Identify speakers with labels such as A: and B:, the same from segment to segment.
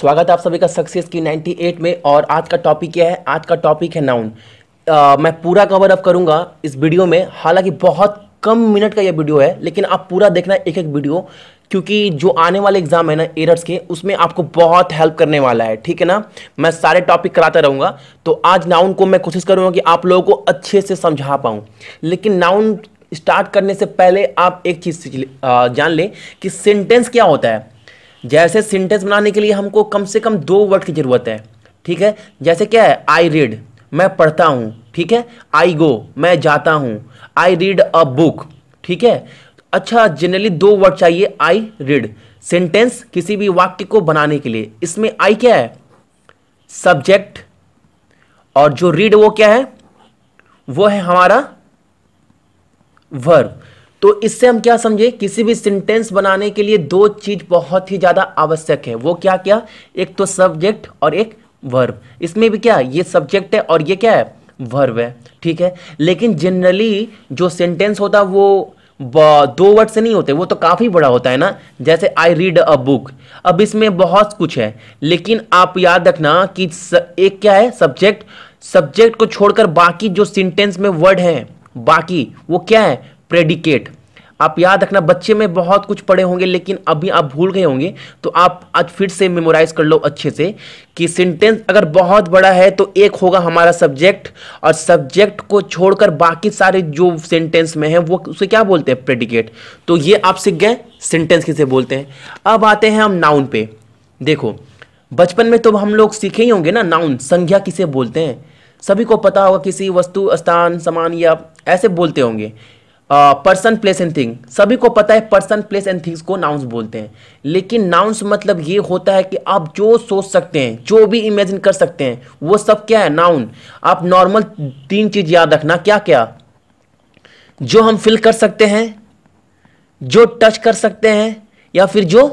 A: स्वागत है आप सभी का सक्सेस की 98 में और आज का टॉपिक क्या है आज का टॉपिक है नाउन मैं पूरा कवर अप करूंगा इस वीडियो में हालांकि बहुत कम मिनट का यह वीडियो है लेकिन आप पूरा देखना एक एक वीडियो क्योंकि जो आने वाले एग्जाम है ना एरर्स के उसमें आपको बहुत हेल्प करने वाला है ठीक है ना मैं सारे टॉपिक कराता रहूँगा तो आज नाउन को मैं कोशिश करूँगा कि आप लोगों को अच्छे से समझा पाऊँ लेकिन नाउन स्टार्ट करने से पहले आप एक चीज़ जान लें कि सेंटेंस क्या होता है जैसे सेंटेंस बनाने के लिए हमको कम से कम दो वर्ड की ज़रूरत है ठीक है जैसे क्या है आई रीड मैं पढ़ता हूँ ठीक है आई गो मैं जाता हूँ आई रीड अ बुक ठीक है अच्छा जनरली दो वर्ड चाहिए आई रीड सेंटेंस किसी भी वाक्य को बनाने के लिए इसमें आई क्या है सब्जेक्ट और जो रीड वो क्या है वो है हमारा वर्ब तो इससे हम क्या समझे किसी भी सेंटेंस बनाने के लिए दो चीज बहुत ही ज़्यादा आवश्यक है वो क्या क्या एक तो सब्जेक्ट और एक वर्ब इसमें भी क्या ये सब्जेक्ट है और ये क्या है वर्ब है ठीक है लेकिन जनरली जो सेंटेंस होता है वो दो वर्ड से नहीं होते वो तो काफ़ी बड़ा होता है ना जैसे आई रीड अ बुक अब इसमें बहुत कुछ है लेकिन आप याद रखना कि एक क्या है सब्जेक्ट सब्जेक्ट को छोड़कर बाकी जो सेंटेंस में वर्ड हैं बाकी वो क्या है प्रेडिकेट आप याद रखना बच्चे में बहुत कुछ पढ़े होंगे लेकिन अभी आप भूल गए होंगे तो आप आज फिर से मेमोराइज कर लो अच्छे से कि सेंटेंस अगर बहुत बड़ा है तो एक होगा हमारा सब्जेक्ट और सब्जेक्ट को छोड़कर बाकी सारे जो सेंटेंस में है वो उसे क्या बोलते हैं प्रेडिकेट तो ये आप सीख गए सेंटेंस किसे बोलते हैं अब आते हैं हम नाउन पे देखो बचपन में तो हम लोग सीखे ही होंगे ना नाउन संज्ञा किसे बोलते हैं सभी को पता होगा किसी वस्तु स्थान समान या ऐसे बोलते होंगे पर्सन प्लेस एंड थिंग सभी को पता है पर्सन प्लेस एंड थिंग्स को नाउंस बोलते हैं लेकिन नाउंस मतलब ये होता है कि आप जो सोच सकते हैं जो भी इमेजिन कर सकते हैं वो सब क्या है नाउन आप नॉर्मल तीन चीज़ याद रखना क्या क्या जो हम फील कर सकते हैं जो टच कर सकते हैं या फिर जो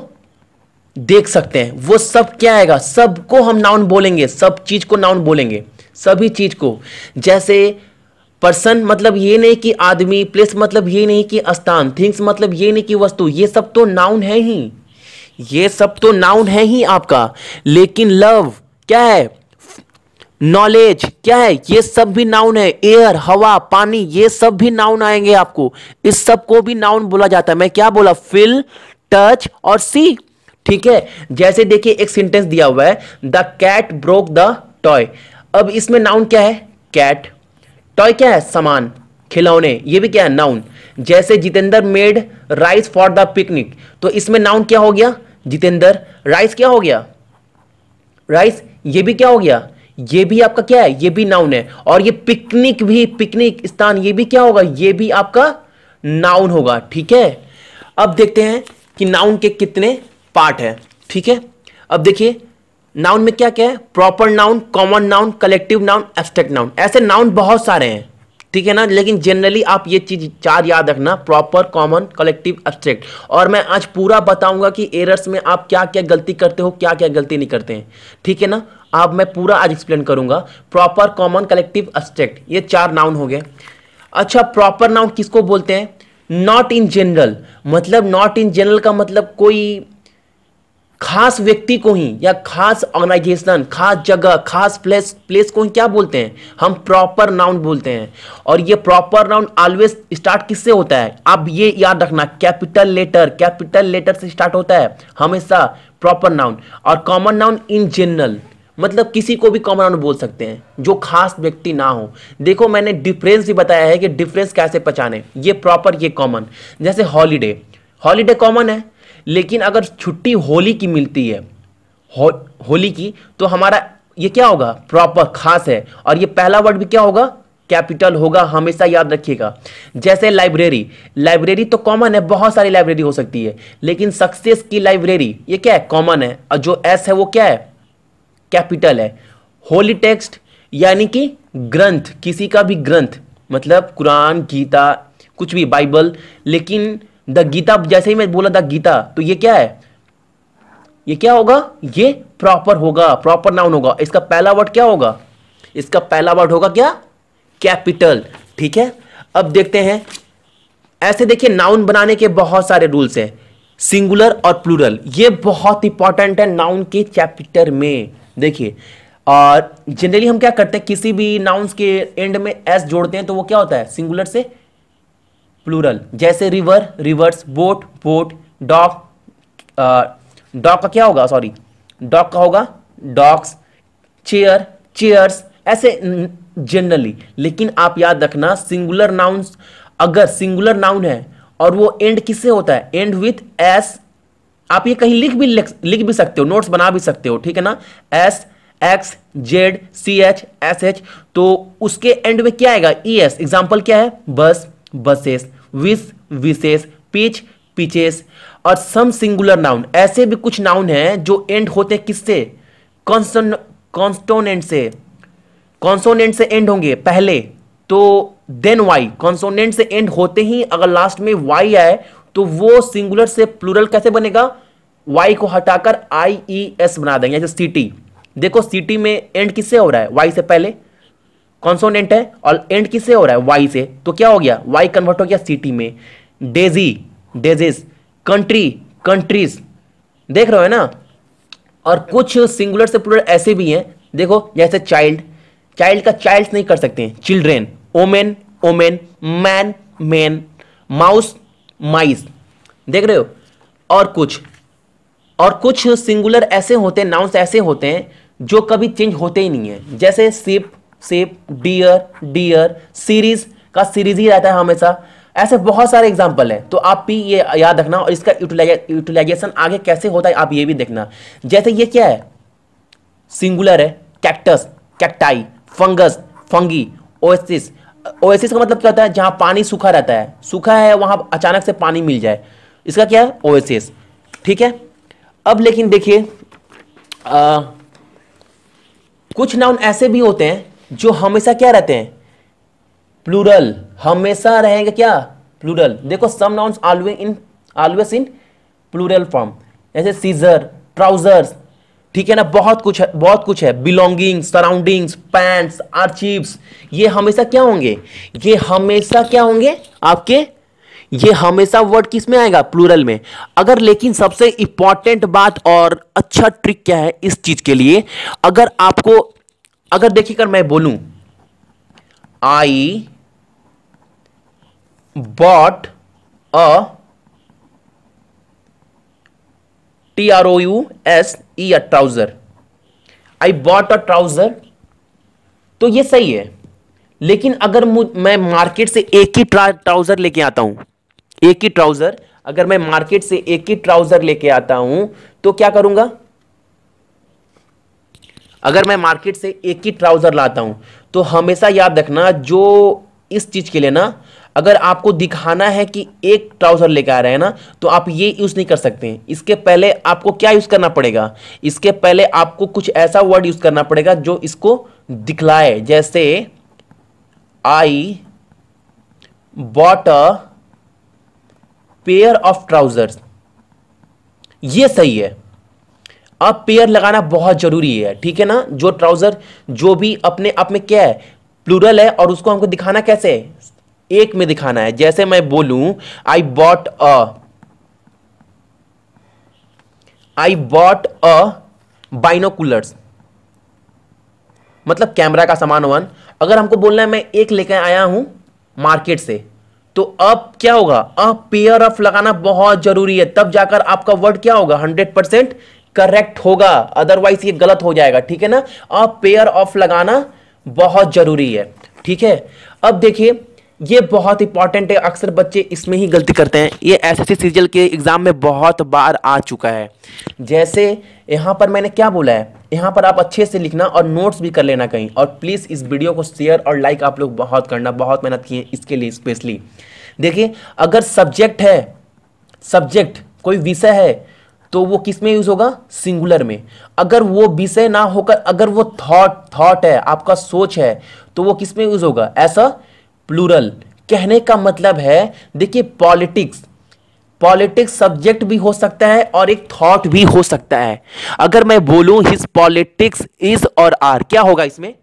A: देख सकते हैं वो सब क्या आएगा सबको हम नाउन बोलेंगे सब चीज़ को नाउन बोलेंगे सभी चीज़ को जैसे पर्सन मतलब ये नहीं कि आदमी प्लेस मतलब ये नहीं कि स्थान थिंग्स मतलब ये नहीं कि वस्तु ये सब तो नाउन है ही ये सब तो नाउन है ही आपका लेकिन लव क्या है नॉलेज क्या है ये सब भी नाउन है एयर हवा पानी ये सब भी नाउन आएंगे आपको इस सब को भी नाउन बोला जाता है मैं क्या बोला फिल टच और सी ठीक है जैसे देखिए एक सेंटेंस दिया हुआ है the cat broke the toy अब इसमें नाउन क्या है कैट टॉय क्या है सामान खिलौने ये भी क्या है नाउन जैसे Jitendra made rice for the picnic तो इसमें नाउन क्या हो गया जितेंद्र राइस क्या हो गया राइस ये भी क्या हो गया ये भी आपका क्या है ये भी नाउन है और ये पिकनिक भी पिकनिक स्थान ये भी क्या होगा ये भी आपका नाउन होगा ठीक है अब देखते हैं कि नाउन के कितने पार्ट है ठीक है अब देखिए नाउन में क्या क्या है proper noun common noun collective noun abstract noun ऐसे नाउन बहुत सारे हैं ठीक है ना लेकिन जनरली आप ये चीज चार याद रखना प्रॉपर कॉमन कलेक्टिव एब्स्ट्रैक्ट और मैं आज पूरा बताऊंगा कि एरर्स में आप क्या क्या गलती करते हो क्या क्या गलती नहीं करते हैं ठीक है ना आप मैं पूरा आज एक्सप्लेन करूंगा प्रॉपर कॉमन कलेक्टिव एब्स्ट्रैक्ट ये चार नाउन हो गए अच्छा प्रॉपर नाउन किसको बोलते हैं नॉट इन जनरल मतलब नॉट इन जनरल का मतलब कोई खास व्यक्ति को ही या खास ऑर्गेनाइजेशन खास जगह खास प्लेस प्लेस को ही क्या बोलते हैं हम प्रॉपर नाउन बोलते हैं और ये प्रॉपर नाउन ऑलवेज स्टार्ट किससे होता है अब ये याद रखना कैपिटल लेटर कैपिटल लेटर से स्टार्ट होता है हमेशा प्रॉपर नाउन और कॉमन नाउन इन जनरल मतलब किसी को भी कॉमन नाउन बोल सकते हैं जो खास व्यक्ति ना हो देखो मैंने डिफरेंस भी बताया है कि डिफरेंस कैसे पहचाने ये प्रॉपर ये कॉमन जैसे हॉलीडे हॉलीडे कॉमन है लेकिन अगर छुट्टी होली की मिलती है हो, होली की तो हमारा ये क्या होगा प्रॉपर खास है और ये पहला वर्ड भी क्या होगा कैपिटल होगा हमेशा याद रखिएगा जैसे लाइब्रेरी लाइब्रेरी तो कॉमन है बहुत सारी लाइब्रेरी हो सकती है लेकिन सक्सेस की लाइब्रेरी ये क्या है कॉमन है और जो एस है वो क्या है कैपिटल है होली टेक्स्ट यानी कि ग्रंथ किसी का भी ग्रंथ मतलब कुरान गीता कुछ भी बाइबल लेकिन द गीता जैसे ही मैं बोला द गीता तो ये क्या है ये क्या होगा ये प्रॉपर होगा प्रॉपर नाउन होगा इसका पहला वर्ड क्या होगा इसका पहला वर्ड होगा क्या कैपिटल ठीक है अब देखते हैं ऐसे देखिए नाउन बनाने के बहुत सारे रूल्स हैं सिंगुलर और प्लूरल ये बहुत इंपॉर्टेंट है नाउन के चैप्टर में देखिए और जनरली हम क्या करते हैं किसी भी नाउन्स के एंड में एस जोड़ते हैं तो वो क्या होता है सिंगुलर से प्लूरल जैसे river rivers boat boat dock dock का क्या होगा सॉरी डॉक का होगा डॉक्स चेयर चेयर्स ऐसे जनरली लेकिन आप याद रखना सिंगुलर नाउन अगर सिंगुलर नाउन है और वो एंड किससे होता है एंड विथ एस आप ये कहीं लिख भी लिख भी सकते हो नोट्स बना भी सकते हो ठीक है ना S X Z C H S H तो उसके एंड में क्या आएगा ई एस एग्जाम्पल क्या है बस बसेस विस विशेष पिच पिचेस और सम सिंगुलर नाउन ऐसे भी कुछ नाउन हैं जो एंड होते हैं किससे कॉन्सन कॉन्सोनेंट से कॉन्सोनेंट से एंड होंगे पहले तो देन वाई कॉन्सोनेंट से एंड होते ही अगर लास्ट में वाई आए तो वो सिंगुलर से प्लूरल कैसे बनेगा वाई को हटाकर आई ई एस बना देंगे जैसे सिटी देखो सिटी में एंड किससे हो रहा है वाई से पहले कॉन्सोनेंट है और एंड किससे हो रहा है वाई से तो क्या हो गया वाई कन्वर्ट हो गया सिटी में डेजी डेजिस कंट्री कंट्रीज देख रहे हो ना और कुछ सिंगुलर से प्लूरल ऐसे भी हैं देखो जैसे चाइल्ड चाइल्ड का चाइल्ड नहीं कर सकते हैं children women women man man mouse mice देख रहे हो और कुछ और कुछ सिंगुलर ऐसे होते हैं नाउंस ऐसे होते हैं जो कभी चेंज होते ही नहीं है जैसे sheep sheep deer deer series का सीरीज ही रहता है हमेशा ऐसे बहुत सारे एग्जाम्पल हैं तो आप भी ये याद रखना और इसका यूटिलाइजेशन आगे कैसे होता है आप ये भी देखना जैसे ये क्या है सिंगुलर है cactus cacti fungus fungi oasis oasis का मतलब क्या होता है जहाँ पानी सूखा रहता है सूखा है वहाँ अचानक से पानी मिल जाए इसका क्या है ओएसिस ठीक है अब लेकिन देखिए कुछ नाउन ऐसे भी होते हैं जो हमेशा क्या रहते हैं प्लूरल हमेशा रहेंगे क्या प्लूरल देखो some nouns always in always in plural form जैसे सीजर ट्राउजर्स ठीक है ना बहुत कुछ है बहुत कुछ है बिलोंगिंग सराउंडिंग्स पैंट्स आर्चिप्स ये हमेशा क्या होंगे ये हमेशा क्या होंगे आपके ये हमेशा वर्ड किस में आएगा प्लूरल में अगर लेकिन सबसे इंपॉर्टेंट बात और अच्छा ट्रिक क्या है इस चीज के लिए अगर आपको अगर देखिएगा मैं बोलूं I bought a T R O U S E a trouser I bought a trouser तो ये सही है लेकिन अगर मैं मार्केट से एक ही ट्राउजर लेके आता हूं एक ही ट्राउजर अगर मैं मार्केट से एक ही ट्राउजर लेके आता हूं तो क्या करूंगा अगर मैं मार्केट से एक ही ट्राउज़र लाता हूं तो हमेशा याद रखना जो इस चीज़ के लिए ना अगर आपको दिखाना है कि एक ट्राउज़र लेकर आ रहे हैं ना तो आप ये यूज़ नहीं कर सकते इसके पहले आपको क्या यूज़ करना पड़ेगा इसके पहले आपको कुछ ऐसा वर्ड यूज़ करना पड़ेगा जो इसको दिखलाए जैसे I bought a pair of trousers ये सही है अब पेयर लगाना बहुत जरूरी है ठीक है ना जो ट्राउजर जो भी अपने आप में क्या है प्लूरल है और उसको हमको दिखाना कैसे है एक में दिखाना है जैसे मैं बोलूं I bought a I bought a binoculars मतलब कैमरा का सामान वन अगर हमको बोलना है मैं एक लेकर आया हूं मार्केट से तो अब क्या होगा अ पेयर ऑफ लगाना बहुत जरूरी है तब जाकर आपका वर्ड क्या होगा हंड्रेड परसेंट करेक्ट होगा अदरवाइज ये गलत हो जाएगा ठीक है ना अ पेयर ऑफ लगाना बहुत जरूरी है ठीक है अब देखिए ये बहुत इंपॉर्टेंट है अक्सर बच्चे इसमें ही गलती करते हैं ये एस एस सीजीएल के एग्ज़ाम में बहुत बार आ चुका है जैसे यहाँ पर मैंने क्या बोला है यहाँ पर आप अच्छे से लिखना और नोट्स भी कर लेना कहीं और प्लीज़ इस वीडियो को शेयर और लाइक आप लोग बहुत करना बहुत मेहनत किए इसके लिए स्पेशली देखिए अगर सब्जेक्ट है सब्जेक्ट कोई विषय है तो वो किस में यूज होगा सिंगुलर में अगर वो विषय ना होकर अगर वो थॉट थॉट है आपका सोच है तो वो किस में यूज होगा ऐसा प्लूरल कहने का मतलब है देखिए पॉलिटिक्स पॉलिटिक्स सब्जेक्ट भी हो सकता है और एक थॉट भी हो सकता है अगर मैं बोलूं his politics is or are क्या होगा इसमें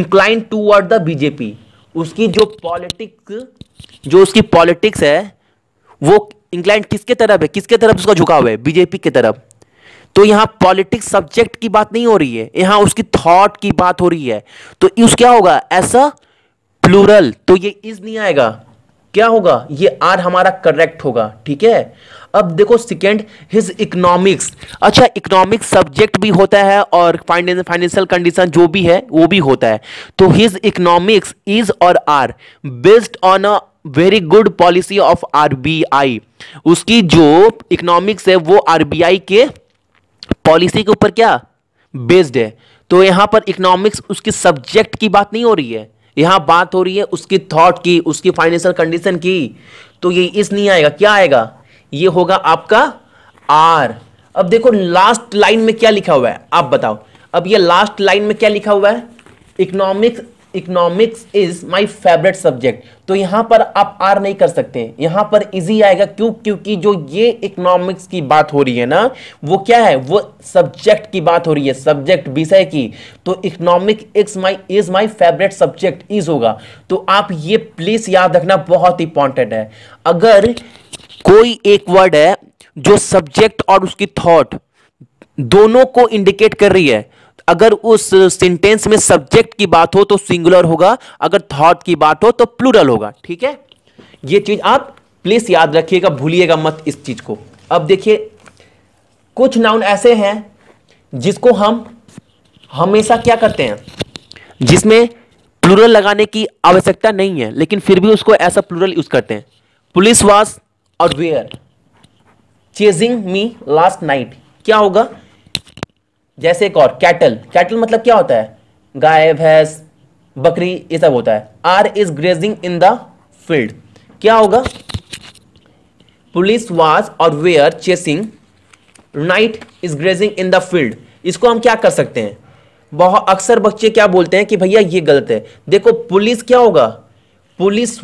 A: इंक्लाइन टूवर्ड द बीजेपी उसकी जो पॉलिटिक्स जो उसकी पॉलिटिक्स है वो इंग्लैंड किसके तरफ है किसके तरफ उसका झुकाव है बीजेपी के तरफ तो यहाँ पॉलिटिक्स सब्जेक्ट की बात नहीं हो रही है यहाँ उसकी थॉट की बात हो रही है तो यूज क्या होगा ऐसा प्लूरल तो ये इज नहीं आएगा क्या होगा ये आर हमारा करेक्ट होगा ठीक है अब देखो सेकेंड हिज इकोनॉमिक्स अच्छा इकोनॉमिक सब्जेक्ट भी होता है और फाइनेंशियल कंडीशन जो भी है वो भी होता है तो his economics is or are based on a very good policy of RBI उसकी जो इकोनॉमिक्स है वो आरबीआई के पॉलिसी के ऊपर क्या बेस्ड है तो यहां पर इकोनॉमिक्स उसकी सब्जेक्ट की बात नहीं हो रही है यहां बात हो रही है उसकी थॉट की उसकी फाइनेंशियल कंडीशन की तो ये इस नहीं आएगा क्या आएगा ये होगा आपका आर अब देखो लास्ट लाइन में क्या लिखा हुआ है आप बताओ अब ये लास्ट लाइन में क्या लिखा हुआ है economics economics is my favourite subject तो यहां पर आप आर नहीं कर सकते यहां पर इजी आएगा क्यों क्योंकि जो ये इकोनॉमिक्स की बात हो रही है ना वो क्या है वो सब्जेक्ट की बात हो रही है सब्जेक्ट विषय की तो economic is my is my favourite subject is होगा तो आप ये प्लीज याद रखना बहुत इंपॉर्टेंट है अगर कोई एक वर्ड है जो सब्जेक्ट और उसकी थॉट दोनों को इंडिकेट कर रही है अगर उस सेंटेंस में सब्जेक्ट की बात हो तो सिंगुलर होगा अगर थॉट की बात हो तो प्लूरल होगा ठीक है ये चीज आप प्लीज याद रखिएगा भूलिएगा मत इस चीज को अब देखिए कुछ नाउन ऐसे हैं जिसको हम हमेशा क्या करते हैं जिसमें प्लूरल लगाने की आवश्यकता नहीं है लेकिन फिर भी उसको ऐसा प्लूरल यूज करते हैं police was or were chasing me last night क्या होगा जैसे एक और कैटल कैटल मतलब क्या होता है गाय भैंस बकरी ये सब होता है are is grazing in the field क्या होगा police was or were chasing night is grazing in the field इसको हम क्या कर सकते हैं बहुत अक्सर बच्चे क्या बोलते हैं कि भैया ये गलत है देखो पुलिस क्या होगा पुलिस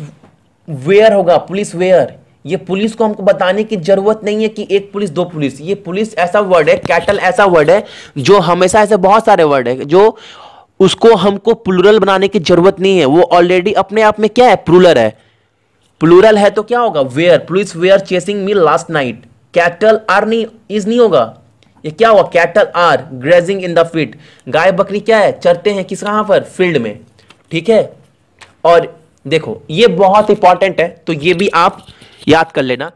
A: वेयर होगा पुलिस वेयर ये पुलिस को हमको बताने की जरूरत नहीं है कि एक पुलिस दो पुलिस ये पुलिस ऐसा वर्ड है कैटल ऐसा वर्ड है जो हमेशा ऐसे बहुत सारे वर्ड है जो उसको हमको प्लूरल बनाने की जरूरत नहीं है वो ऑलरेडी अपने आप में क्या है प्लूरल है प्लूरल है तो क्या होगा were police were chasing me last night cattle are नहीं इज नहीं होगा ये क्या हुआ cattle are grazing in the field गाय बकरी क्या है चरते हैं किस कहां पर फील्ड में ठीक है और देखो ये बहुत इंपॉर्टेंट है तो ये भी आप याद कर लेना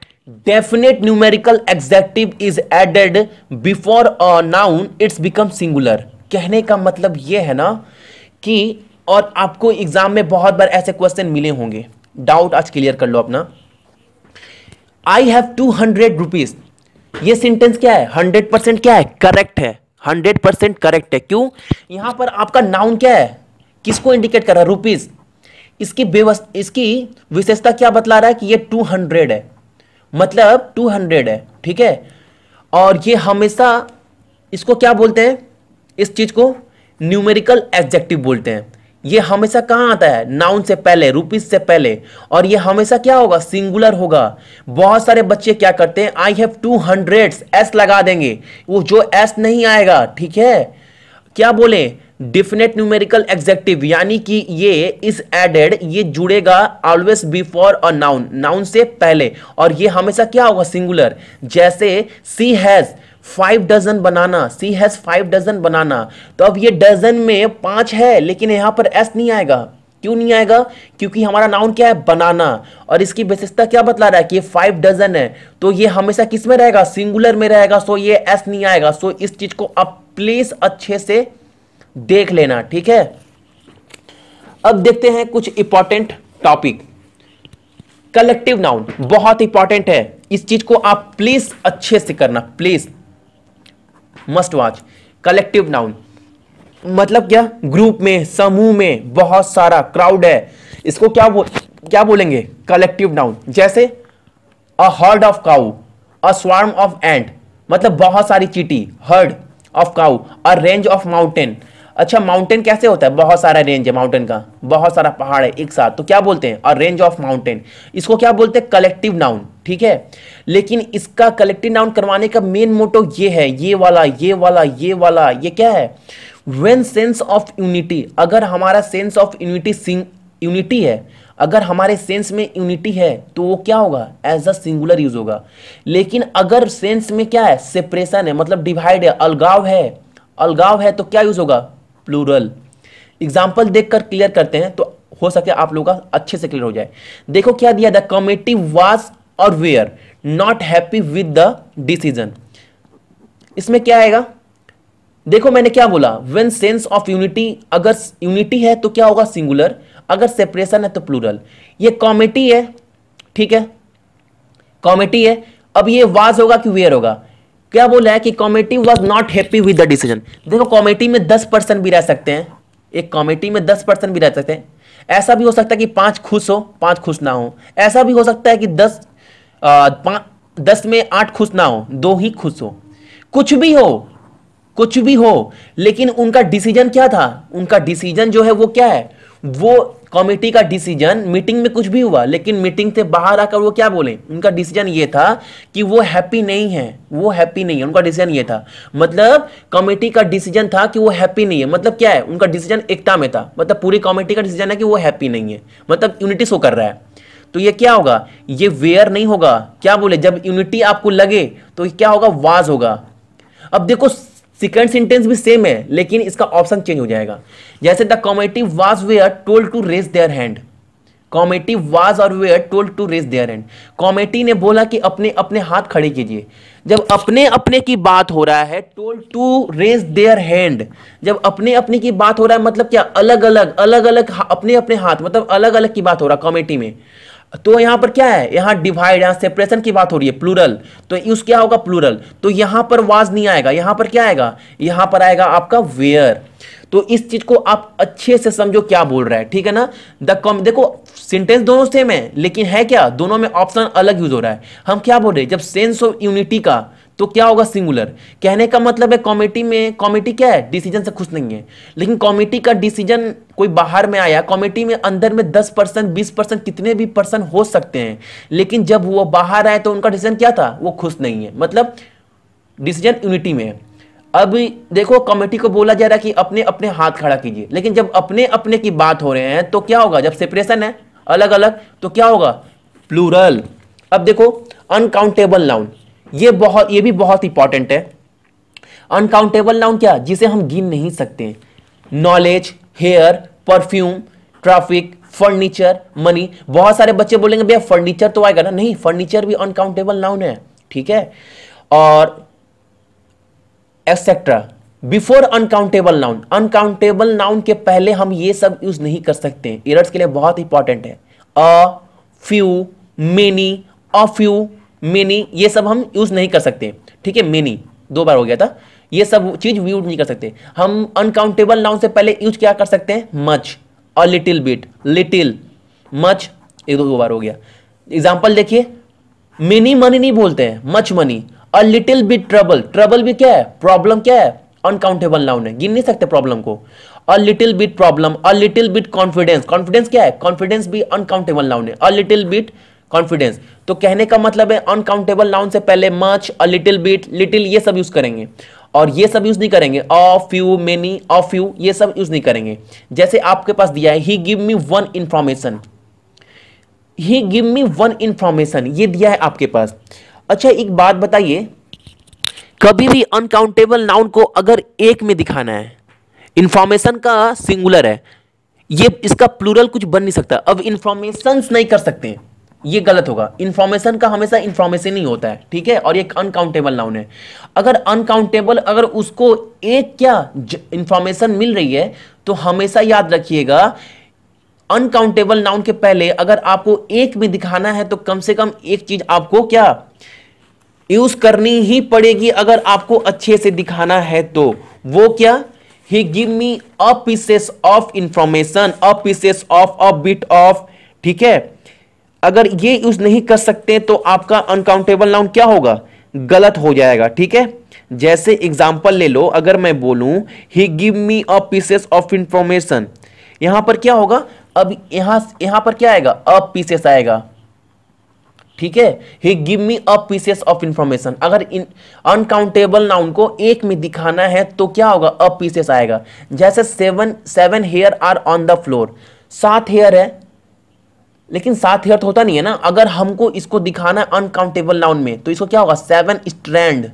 A: definite numerical adjective is added before a noun it's become singular कहने का मतलब यह है ना कि और आपको एग्जाम में बहुत बार ऐसे क्वेश्चन मिले होंगे डाउट आज क्लियर कर लो अपना I have two hundred rupees ये सेंटेंस क्या है हंड्रेड परसेंट क्या है करेक्ट है हंड्रेड परसेंट करेक्ट है क्यों यहां पर आपका नाउन क्या है किसको इंडिकेट कर रहा है रुपीज इसकी व्यवस्था इसकी विशेषता क्या बतला रहा है कि ये टू हंड्रेड है मतलब टू हंड्रेड है ठीक है और ये हमेशा इसको क्या बोलते हैं इस चीज़ को न्यूमेरिकल एग्जेक्टिव बोलते हैं ये हमेशा कहाँ आता है नाउन से पहले रूपीज से पहले और ये हमेशा क्या होगा सिंगुलर होगा बहुत सारे बच्चे क्या करते हैं I have two hundred S लगा देंगे वो जो एस नहीं आएगा ठीक है क्या बोले डिफिनेट न्यूमेरिकल एग्जेक्टिव यानी कि ये इस एडेड ये जुड़ेगा always before a noun noun से पहले और ये हमेशा क्या होगा सिंगुलर जैसे she has five dozen banana she has five dozen banana तो अब ये डजन में पांच है लेकिन यहां पर एस नहीं आएगा क्यों नहीं आएगा क्योंकि हमारा नाउन क्या है बनाना और इसकी विशेषता क्या बतला रहा है कि ये फाइव डजन है तो ये हमेशा किस में रहेगा सिंगुलर में रहेगा सो ये एस नहीं आएगा सो इस चीज को आप प्लीज अच्छे से देख लेना ठीक है अब देखते हैं कुछ इंपॉर्टेंट टॉपिक कलेक्टिव नाउन बहुत इंपॉर्टेंट है इस चीज को आप प्लीज अच्छे से करना please must watch collective noun मतलब क्या ग्रुप में समूह में बहुत सारा क्राउड है इसको क्या बोल क्या बोलेंगे कलेक्टिव नाउन जैसे a herd of cow a swarm of ant मतलब बहुत सारी चीटी herd of cow a range of mountain अच्छा माउंटेन कैसे होता है बहुत सारा रेंज है माउंटेन का बहुत सारा पहाड़ है एक साथ तो क्या बोलते हैं और रेंज ऑफ माउंटेन इसको क्या बोलते हैं कलेक्टिव नाउन ठीक है लेकिन इसका कलेक्टिव नाउन करवाने का मेन मोटो ये है ये वाला ये वाला ये वाला ये क्या है वेन सेंस ऑफ यूनिटी अगर हमारा सेंस ऑफ यूनिटी यूनिटी है अगर हमारे सेंस में यूनिटी है तो वो क्या होगा एज अ सिंगुलर यूज होगा लेकिन अगर सेंस में क्या है सेपरेशन है मतलब डिवाइड है अलगाव है अलगाव है तो क्या यूज होगा प्लूरल एग्जाम्पल कर क्लियर करते हैं तो हो सके आप लोगों का अच्छे से क्लियर हो जाए देखो क्या दिया the committee was or were not happy with the decision इसमें क्या आएगा देखो मैंने क्या बोला वेन सेंस ऑफ यूनिटी अगर यूनिटी है तो क्या होगा सिंगुलर अगर सेपरेशन है तो प्लूरल ये कॉमेटी है ठीक है कॉमेटी है अब ये वाज होगा कि वेयर होगा क्या बोला है कि committee was not happy with the decision देखो कॉमेटी में दस पर्सन भी रह सकते हैं एक कॉमेटी में दस पर्सन भी रह सकते हैं ऐसा भी हो सकता है कि पांच खुश हो पांच खुश ना हो ऐसा भी हो सकता है कि दस दस में आठ खुश ना हो दो ही खुश हो कुछ भी हो कुछ भी हो लेकिन उनका डिसीजन क्या था उनका डिसीजन जो है वो क्या है वो कमेटी का डिसीजन मीटिंग में कुछ भी हुआ लेकिन मीटिंग से बाहर आकर वो क्या बोले उनका डिसीजन ये था कि वो हैप्पी नहीं है वो हैप्पी नहीं है उनका डिसीजन ये था मतलब कमेटी का डिसीजन था कि वो हैप्पी नहीं है मतलब क्या है उनका डिसीजन एकता में था मतलब पूरी कमेटी का डिसीजन है कि वो हैप्पी नहीं है मतलब यूनिटी शो कर रहा है तो ये क्या होगा ये वेयर नहीं होगा क्या बोले जब यूनिटी आपको लगे तो क्या होगा वाज होगा अब देखो सेकेंड सेंटेंस भी सेम है लेकिन इसका ऑप्शन चेंज हो जाएगा जैसे the committee was were told to raise their hand committee was or were told to raise their hand committee ने बोला कि अपने अपने हाथ खड़े कीजिए जब अपने अपने की बात हो रहा है told to raise their hand जब अपने अपने की बात हो रहा है मतलब क्या अलग अलग अलग अलग अपने अपने हाथ मतलब अलग अलग की बात हो रहा है कॉमेटी में तो यहां पर क्या है यहां डिवाइड यहां सेपरेशन की बात हो रही है प्लूरल तो यूज क्या होगा प्लूरल तो यहां पर वाज नहीं आएगा यहां पर क्या आएगा यहां पर आएगा आपका वेयर तो इस चीज को आप अच्छे से समझो क्या बोल रहा है ठीक है ना द कॉम देखो सेंटेंस दोनों सेम है लेकिन है क्या दोनों में ऑप्शन अलग यूज हो रहा है हम क्या बोल रहे हैं जब सेंस ऑफ यूनिटी का तो क्या होगा सिंगुलर कहने का मतलब है कॉमेटी में कॉमेटी क्या है डिसीजन से खुश नहीं है लेकिन कॉमेटी का डिसीजन कोई बाहर में आया कॉमेटी में अंदर में 10 परसेंट बीस परसेंट कितने भी परसेंट हो सकते हैं लेकिन जब वो बाहर आए तो उनका डिसीजन क्या था वो खुश नहीं है मतलब डिसीजन यूनिटी में है अब देखो कमेटी को बोला जा रहा है कि अपने अपने हाथ खड़ा कीजिए लेकिन जब अपने अपने की बात हो रहे हैं तो क्या होगा जब सेपरेशन है अलग अलग तो क्या होगा प्लूरल अब देखो अनकाउंटेबल नाउन ये बहुत ये भी बहुत इंपॉर्टेंट है अनकाउंटेबल नाउन क्या जिसे हम गिन नहीं सकते knowledge hair perfume traffic furniture money बहुत सारे बच्चे बोलेंगे भैया फर्नीचर तो आएगा ना नहीं फर्नीचर भी अनकाउंटेबल नाउन है ठीक है और etcetera before uncountable noun uncountable noun के पहले हम ये सब यूज नहीं कर सकते हैं के लिए बहुत इंपॉर्टेंट है a few many a few many ये सब हम यूज़ नहीं कर सकते ठीक है मेनी दो बार हो गया था ये सब चीज़ यूज नहीं कर सकते हम अनकाउंटेबल नाउन से पहले यूज क्या कर सकते हैं much a little bit little much ये दो बार हो गया एग्जाम्पल देखिए मिनी मनी नहीं बोलते हैं much money a little bit trouble trouble भी क्या है प्रॉब्लम क्या है अनकाउंटेबल नाउन है गिन नहीं सकते प्रॉब्लम को a little bit problem a little bit confidence confidence क्या है कॉन्फिडेंस भी अनकाउंटेबल नाउन है अ लिटिल बिट कॉन्फिडेंस तो कहने का मतलब है अनकाउंटेबल नाउन से पहले much a little bit little ये सब यूज करेंगे और ये सब यूज नहीं करेंगे of you many of you ये सब यूज नहीं करेंगे जैसे आपके पास दिया है he give me one information he give me one information ये दिया है आपके पास अच्छा एक बात बताइए कभी भी अनकाउंटेबल नाउन को अगर एक में दिखाना है इंफॉर्मेशन का सिंगुलर है ये इसका प्लूरल कुछ बन नहीं सकता अब इंफॉर्मेशन नहीं कर सकते हैं ये गलत होगा इन्फॉर्मेशन का हमेशा इन्फॉर्मेशन ही होता है ठीक है और ये अनकाउंटेबल नाउन है अगर अनकाउंटेबल अगर उसको एक क्या इंफॉर्मेशन मिल रही है तो हमेशा याद रखिएगा अनकाउंटेबल नाउन के पहले अगर आपको एक भी दिखाना है तो कम से कम एक चीज आपको क्या यूज करनी ही पड़ेगी अगर आपको अच्छे से दिखाना है तो वो क्या he give me a pieces of information a pieces of a bit of ठीक है अगर ये यूज नहीं कर सकते तो आपका अनकाउंटेबल नाउन क्या होगा गलत हो जाएगा ठीक है जैसे एग्जाम्पल ले लो अगर मैं बोलू he give me a pieces of information यहां पर क्या होगा अब यहां यहां पर क्या आएगा अ पीसेस आएगा ठीक है he give me a pieces of information अगर इन अनकाउंटेबल नाउन को एक में दिखाना है तो क्या होगा अ पीसेस आएगा जैसे seven seven hair are on the floor सात हेयर है लेकिन साथ ही अर्थ होता नहीं है ना अगर हमको इसको दिखाना है अनकाउंटेबल नाउन में तो इसको क्या होगा seven strand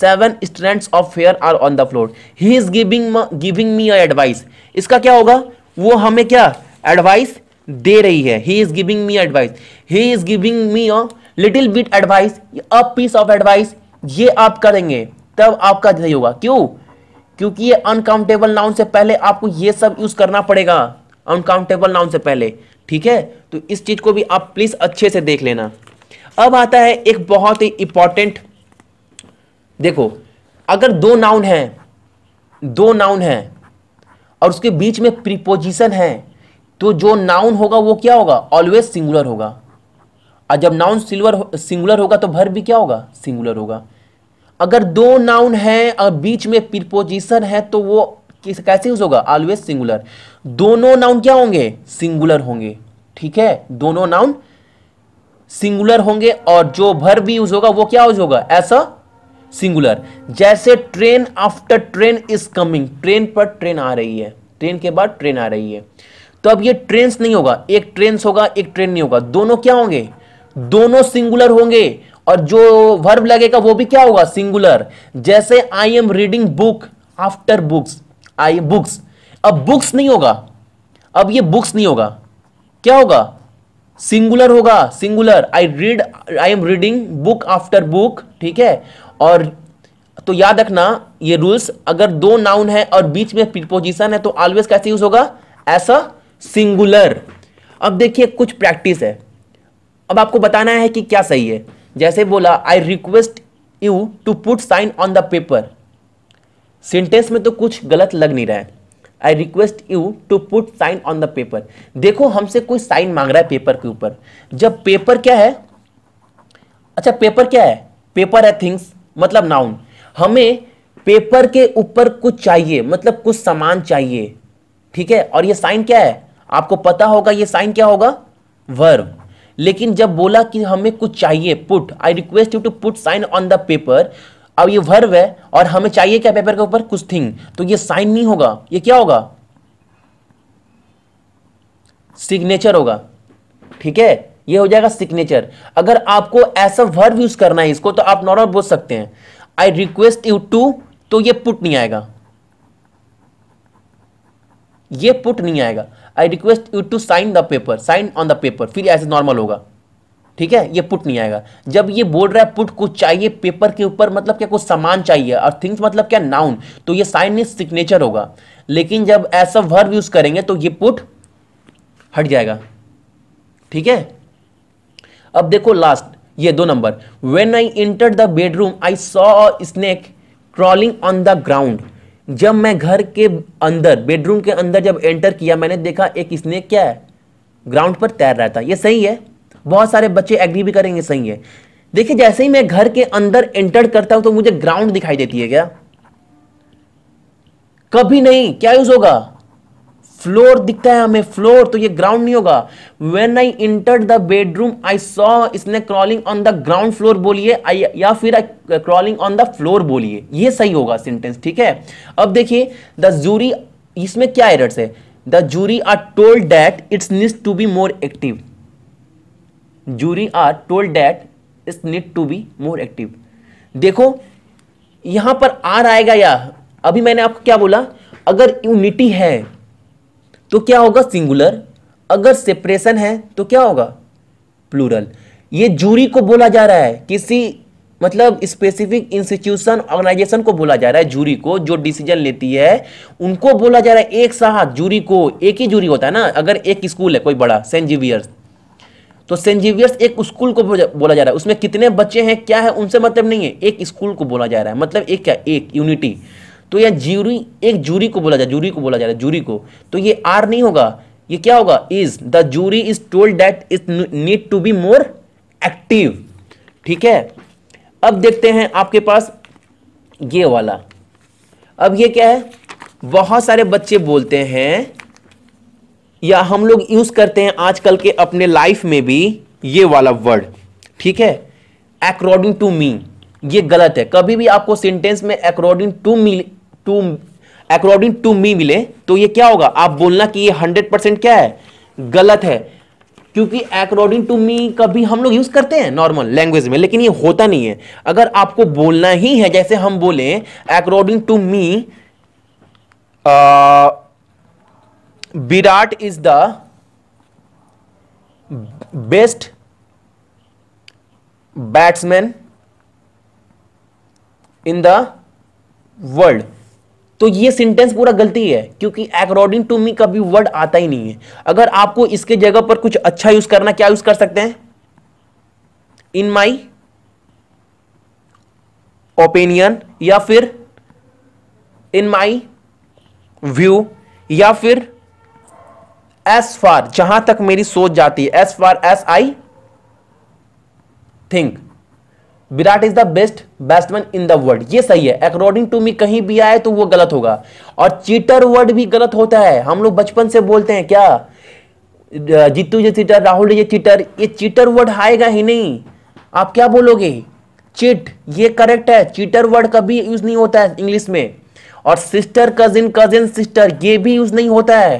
A: seven strand of fair are on the floor he is giving giving me advice इसका क्या होगा वो हमें क्या एडवाइस दे रही है he is giving me advice he is giving me a little bit advice a piece of advice ये आप करेंगे तब आपका नहीं होगा क्यों क्योंकि ये अनकाउंटेबल नाउन से पहले आपको ये सब यूज करना पड़ेगा अनकाउंटेबल नाउन से पहले ठीक है तो इस चीज़ को भी आप प्लीज़ अच्छे से देख लेना अब आता है एक बहुत ही इंपॉर्टेंट देखो अगर दो नाउन है दो नाउन है और उसके बीच में प्रीपोजिशन है तो जो नाउन होगा वो क्या होगा ऑलवेज सिंगुलर होगा और जब नाउन सिल्वर सिंगुलर होगा तो भर भी क्या होगा सिंगुलर होगा अगर दो नाउन है और बीच में प्रीपोजिशन है तो वो कैसे यूज होगा ऑलवेज सिंगुलर दोनों नाउन क्या होंगे सिंगुलर होंगे ठीक है दोनों नाउन सिंगुलर होंगे और जो भर भी यूज होगा वो क्या यूज होगा ऐसा सिंगुलर जैसे train after train is coming train पर ट्रेन आ रही है ट्रेन के बाद ट्रेन आ रही है तो अब ये ट्रेन नहीं होगा एक ट्रेन होगा एक ट्रेन नहीं होगा दोनों क्या होंगे दोनों सिंगुलर होंगे और जो वर्ब लगेगा वो भी क्या होगा सिंगुलर जैसे I am reading book after books I books अब बुक्स नहीं होगा अब ये बुक्स नहीं होगा क्या होगा सिंगुलर होगा singular I read I am reading book after book ठीक है और तो याद रखना ये रूल्स अगर दो नाउन है और बीच में प्रीपोजिशन है तो ऑलवेज कैसे यूज होगा ऐसा सिंगुलर अब देखिए कुछ प्रैक्टिस है अब आपको बताना है कि क्या सही है जैसे बोला I request you to put sign on the paper sentence में तो कुछ गलत लग नहीं रहा है I request you to put sign on the paper देखो हमसे कोई साइन मांग रहा है पेपर के ऊपर जब पेपर क्या है अच्छा पेपर क्या है पेपर है थिंग्स मतलब नाउन हमें पेपर के ऊपर कुछ चाहिए मतलब कुछ सामान चाहिए ठीक है और ये साइन क्या है आपको पता होगा ये साइन क्या होगा वर्ब लेकिन जब बोला कि हमें कुछ चाहिए put I request you to put sign on the paper अब ये वर्व है और हमें चाहिए क्या पेपर के ऊपर कुछ थिंग तो ये साइन नहीं होगा ये क्या होगा सिग्नेचर होगा ठीक है ये हो जाएगा सिग्नेचर अगर आपको ऐसा वर्व यूज करना है इसको तो आप नॉर्मल बोल सकते हैं आई रिक्वेस्ट यू टू तो ये पुट नहीं आएगा ये पुट नहीं आएगा I request you to sign the paper sign on the paper फिर ऐसे नॉर्मल होगा ठीक है ये पुट नहीं आएगा जब ये बोल रहा है पुट कुछ चाहिए पेपर के ऊपर मतलब क्या कुछ सामान चाहिए और थिंग्स मतलब क्या नाउन तो ये साइन नहीं सिग्नेचर होगा लेकिन जब ऐसा वर्ब यूज करेंगे तो ये पुट हट जाएगा ठीक है अब देखो लास्ट ये दो number when I enter the bedroom I saw snake crawling on the ground जब मैं घर के अंदर बेडरूम के अंदर जब एंटर किया मैंने देखा एक स्नेक क्या है ग्राउंड पर तैर रहा था ये सही है बहुत सारे बच्चे एग्री भी करेंगे सही है देखिए जैसे ही मैं घर के अंदर एंटर करता हूं तो मुझे ग्राउंड दिखाई देती है क्या कभी नहीं क्या यूज होगा फ्लोर दिखता है हमें फ्लोर तो ये ग्राउंड नहीं होगा when I enter the bedroom I saw इसने crawling on the ground floor बोलिए या फिर I crawling on the floor बोलिए ये सही होगा सेंटेंस ठीक है अब देखिए द जूरी इसमें क्या एरर्स है the jury are told that it's needs to be more active jury are told that is need to be more active देखो यहां पर आर आएगा या अभी मैंने आपको क्या बोला अगर यूनिटी है तो क्या होगा सिंगुलर अगर सेपरेशन है तो क्या होगा प्लूरल ये जूरी को बोला जा रहा है किसी मतलब स्पेसिफिक इंस्टीट्यूशन ऑर्गेनाइजेशन को बोला जा रहा है जूरी को जो डिसीजन लेती है उनको बोला जा रहा है एक साथ जूरी को एक ही जूरी होता है ना अगर एक स्कूल है कोई बड़ा सेंट जीवियर्स तो सेंजिवियर्स एक स्कूल को बोला जा रहा है उसमें कितने बच्चे हैं क्या है उनसे मतलब नहीं है एक स्कूल को बोला जा रहा है मतलब एक क्या एक यूनिटी तो यह जूरी एक जूरी को बोला जा जूरी को बोला जा रहा है जूरी को तो ये आर नहीं होगा ये क्या होगा is the jury is told that is need to be more active ठीक है अब देखते हैं आपके पास ये वाला अब ये क्या है बहुत सारे बच्चे बोलते हैं या हम लोग यूज करते हैं आजकल के अपने लाइफ में भी ये वाला वर्ड ठीक है अकॉर्डिंग टू मी ये गलत है कभी भी आपको सेंटेंस में according to me to according to me मिले तो ये क्या होगा आप बोलना कि ये हंड्रेड परसेंट क्या है गलत है क्योंकि अकॉर्डिंग टू मी कभी हम लोग यूज करते हैं नॉर्मल लैंग्वेज में लेकिन ये होता नहीं है अगर आपको बोलना ही है जैसे हम बोलें according to me Virat is the best batsman in the world तो ये सेंटेंस पूरा गलती है क्योंकि अकॉर्डिंग टू मी कभी वर्ड आता ही नहीं है अगर आपको इसके जगह पर कुछ अच्छा यूज करना क्या यूज कर सकते हैं इन माई ओपिनियन या फिर इन माई व्यू या फिर एस फार जहां तक मेरी सोच जाती है as far as I think Virat is the best batsman in the world ये सही है अकॉर्डिंग टू मी कहीं भी आए तो वो गलत होगा और चीटर वर्ड भी गलत होता है हम लोग बचपन से बोलते हैं क्या जीतू जी चीटर राहुल ये चीटर ये चीटर वर्ड आएगा ही नहीं आप क्या बोलोगे चिट ये करेक्ट है चीटर वर्ड कभी यूज नहीं होता है इंग्लिश में और सिस्टर कजिन कजिन सिस्टर ये भी यूज नहीं होता है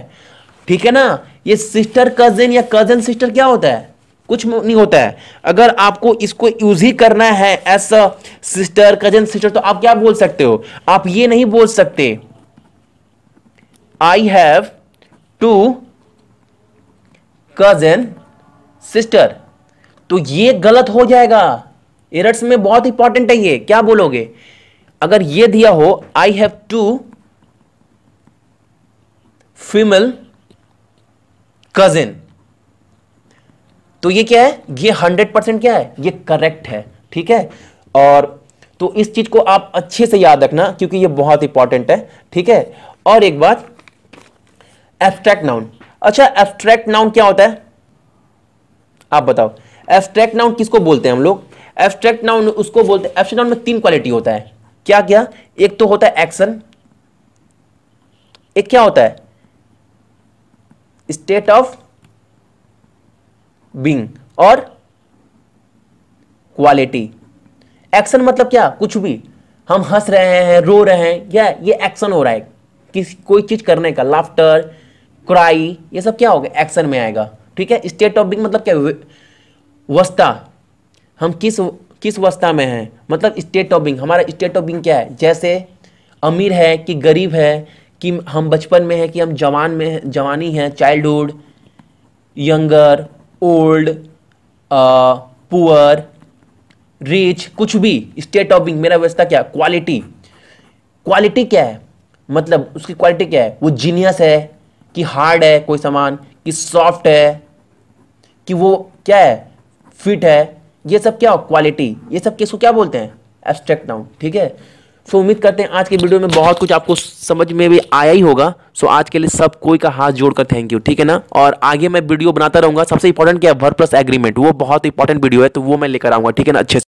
A: ठीक है ना ये सिस्टर कजन या कजन सिस्टर क्या होता है कुछ नहीं होता है अगर आपको इसको यूज ही करना है एस सिस्टर कजन सिस्टर तो आप क्या बोल सकते हो आप ये नहीं बोल सकते I have two cousin sister तो ये गलत हो जाएगा एरर्स में बहुत इंपॉर्टेंट है ये क्या बोलोगे अगर ये दिया हो I have two female cousin तो ये क्या है ये हंड्रेड परसेंट क्या है ये करेक्ट है ठीक है और तो इस चीज को आप अच्छे से याद रखना क्योंकि ये बहुत इंपॉर्टेंट है ठीक है और एक बात एब्स्ट्रैक्ट नाउन अच्छा एब्स्ट्रैक्ट नाउन क्या होता है आप बताओ एब्स्ट्रैक्ट नाउन किसको बोलते हैं हम लोग एब्स्ट्रैक्ट नाउन उसको बोलते हैं एब्स्ट्रैक्ट नाउन में तीन क्वालिटी होता है क्या क्या एक तो होता है एक्शन एक क्या होता है स्टेट ऑफ बींग और क्वालिटी एक्शन मतलब क्या कुछ भी हम हंस रहे हैं रो रहे हैं या ये एक्शन हो रहा है किसी कोई चीज़ करने का लाफ्टर क्राई ये सब क्या होगा एक्शन में आएगा ठीक है स्टेट ऑफ बिंग मतलब क्या वस्ता हम किस किस वस्ता में हैं मतलब स्टेट ऑफ बिंग हमारा स्टेट ऑफ बिंग क्या है जैसे अमीर है कि गरीब है कि हम बचपन में हैं कि हम जवान में है, जवानी हैं childhood younger old poor rich कुछ भी स्टेट ऑफ बिंग मेरा व्यवस्था क्या क्वालिटी क्वालिटी क्या है मतलब उसकी क्वालिटी क्या है वो जीनियस है कि हार्ड है कोई सामान कि सॉफ्ट है कि वो क्या है फिट है ये सब क्या हो क्वालिटी ये सब किसको क्या बोलते हैं एब्स्ट्रैक्ट नाउन ठीक है सो उम्मीद करते हैं आज के वीडियो में बहुत कुछ आपको समझ में भी आया ही होगा सो आज के लिए सब कोई का हाथ जोड़कर थैंक यू ठीक है ना और आगे मैं वीडियो बनाता रहूंगा सबसे इंपॉर्टेंट क्या है वर्क प्लस एग्रीमेंट वो बहुत इंपॉर्टेंट वीडियो है तो वो मैं लेकर आऊंगा ठीक है ना अच्छे